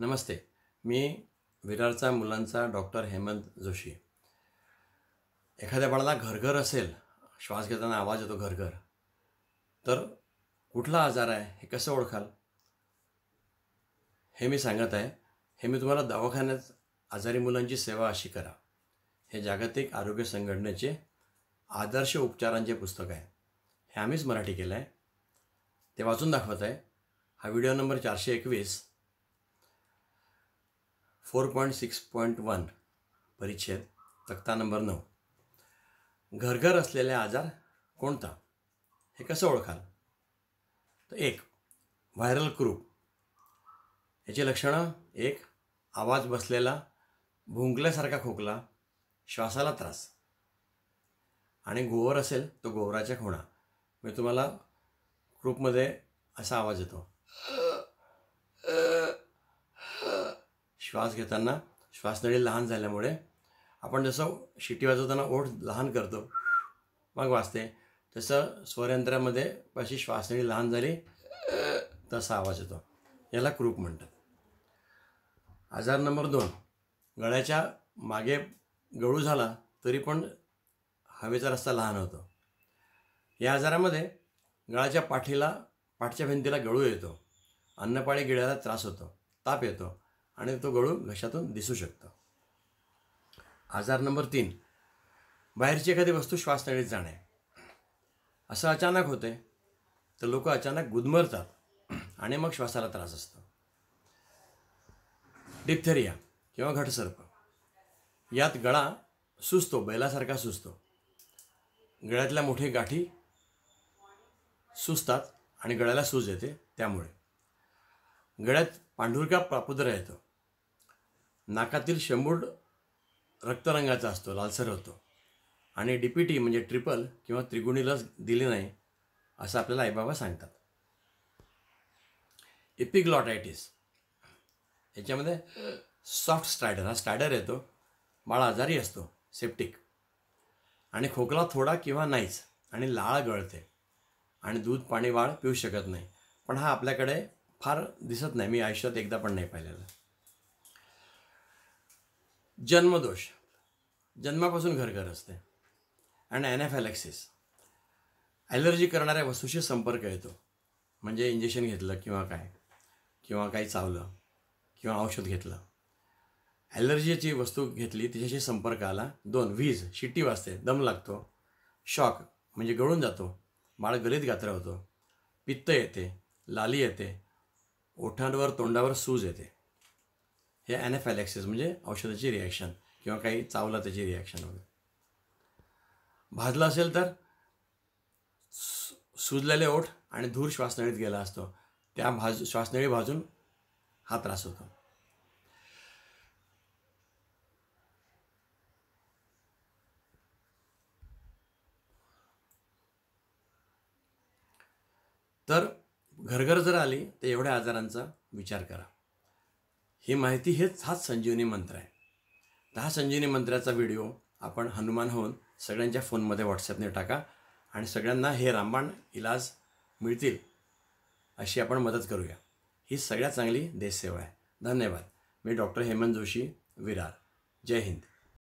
नमस्ते मी विरारचा मुलांचा डॉक्टर हेमंत जोशी एखाद्या बाळाला घरघर असेल श्वास घेताना आवाज येतो घरघर तर कुठला आजार आहे हे कसं ओळखाल हे मी सांगत आहे हे मी तुम्हाला दवाखान्यात आजारी मुलांची सेवा अशी करा हे जागतिक आरोग्य संघटनेचे आदर्श उपचारांचे पुस्तक आहे हे आम्हीच मराठी केलं आहे ते वाचून दाखवत आहे हा व्हिडिओ नंबर चारशे एकवीस four point six point one परिच्छेद तक्ता नंबर नऊ घरघर असलेले आजार कोणता हे कसं ओळखाल तर एक व्हायरल क्रूप याची लक्षणं एक आवाज बसलेला भुंकल्यासारखा खोकला श्वासाला त्रास आणि गोवर असेल तो गोवराच्या खोणा म्हणजे तुम्हाला क्रूपमध्ये असा आवाज येतो श्वास घेताना श्वासनळी लहान झाल्यामुळे आपण जसं शिटी वाजवताना ओठ लहान करतो मग वाजते तसं स्वरयंत्रामध्ये अशी श्वासनळी लहान झाली तसा आवाज येतो याला क्रूप म्हणतात आजार नंबर दोन गळ्याच्या मागे गळू झाला तरी पण हवेचा रस्ता लहान होतो या आजारामध्ये गळाच्या पाठीला पाठच्या भिंतीला गळू येतो अन्नपाळी गिळ्याला त्रास होतो ताप येतो आणि तो गळू घशातून दिसू शकतो आजार नंबर तीन बाहेरची एखादी वस्तू श्वासनळीत जाणे असं अचानक होते तर लोक अचानक गुदमरतात आणि मग श्वासाला त्रास असतो डिप्थेरिया किंवा घटसर्प यात गळा सुजतो बैलासारखा सुजतो गळ्यातल्या मोठे गाठी सुजतात आणि गळ्याला सूज येते त्यामुळे गळ्यात पांढुरका पापुदरा येतो नाकातील शंभूड रक्तरंगाचा असतो लालसर होतो आणि डी पी टी म्हणजे ट्रिपल किंवा त्रिगुणी लस दिली नाही असं आपल्याला आईबाबा सांगतात एपिग्लॉटायटिस याच्यामध्ये सॉफ्ट स्टायडर हा स्टायडर येतो बाळ आजारी असतो सेप्टिक आणि खोकला थोडा किंवा नाहीच आणि लाळ गळते आणि दूध पाणी वाळ पिऊ शकत नाही पण हा आपल्याकडे फार दिसत नाही मी आयुष्यात एकदा पण नाही पाहिलेला जन्मदोष जन्मापासून घर घर असते अँड ॲनाफॅलॅक्सिस ॲलर्जी करणाऱ्या वस्तूशी संपर्क येतो म्हणजे इंजेक्शन घेतलं किंवा काय किंवा काही चावलं किंवा औषध घेतलं ॲलर्जीची वस्तू घेतली तिच्याशी संपर्क आला दोन वीज शिट्टी वाजते दम लागतो शॉक म्हणजे गळून जातो बाळ गलित गात्र होतो पित्त येते लाली येते ओठांवर तोंडावर सूज येते हे ॲनाफॅलॅक्सिस म्हणजे औषधाची रिॲक्शन किंवा काही चावला त्याची रिॲक्शन वगैरे भाजला असेल तर सुजलेले ओठ आणि धूर श्वासनळीत गेला असतो त्या भाज श्वासनळी भाजून हा त्रास होतो तर घरघर जर आली तर एवढ्या आजारांचा विचार करा ही माहिती हेच हाच संजीवनी मंत्र आहे तर हा संजीवनी मंत्राचा व्हिडिओ आपण हनुमान होऊन सगळ्यांच्या फोनमध्ये व्हॉट्सॲपने टाका आणि सगळ्यांना हे रामबाण इलाज मिळतील अशी आपण मदत करूया ही सगळ्यात चांगली देशसेवा आहे धन्यवाद मी डॉक्टर हेमंत जोशी विरार जय हिंद